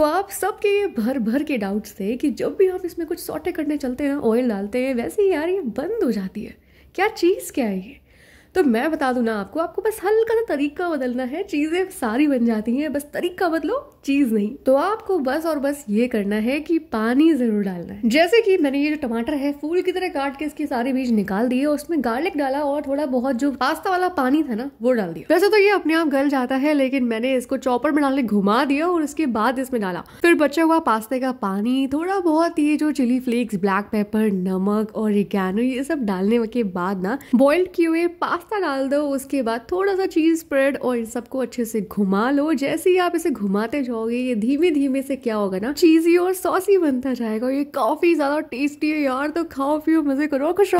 तो आप सबके ये भर भर के डाउट्स थे कि जब भी आप इसमें कुछ सॉटे करने चलते हैं ऑयल डालते हैं वैसे ही यार ये बंद हो जाती है क्या चीज़ क्या है ये तो मैं बता दूँ ना आपको आपको बस हल्का सा तरीका बदलना है चीज़ें सारी बन जाती हैं बस तरीका बदलो चीज़ नहीं तो आपको बस और बस ये करना है कि पानी ज़रूर डालना है जैसे कि मैंने ये जो टमाटर है फूल की तरह काट के इसके सारे बीज निकाल दिए उसमें गार्लिक डाला और थोड़ा बहुत जो पास्ता वाला पानी था ना वो डाल दिया वैसे तो ये अपने आप गल जाता है लेकिन मैंने इसको चौपड़ में डालने घुमा दिया और उसके बाद इसमें डाला फिर बचा हुआ पास्ते का पानी थोड़ा बहुत ये जो चिली फ्लेक्स ब्लैक पेपर नमक और रिकैनो ये सब डालने के बाद ना बॉइल्ड किए हुए पास्ता पास्ता डाल दो उसके बाद थोड़ा सा चीज़ स्प्रेड और इन सबको अच्छे से घुमा लो जैसे ही आप इसे घुमाते जाओगे ये धीमे धीमे से क्या होगा ना चीज़ी और सॉसी बनता जाएगा ये काफ़ी ज़्यादा टेस्टी है यार तो खाओ पियो मज़े करो खुश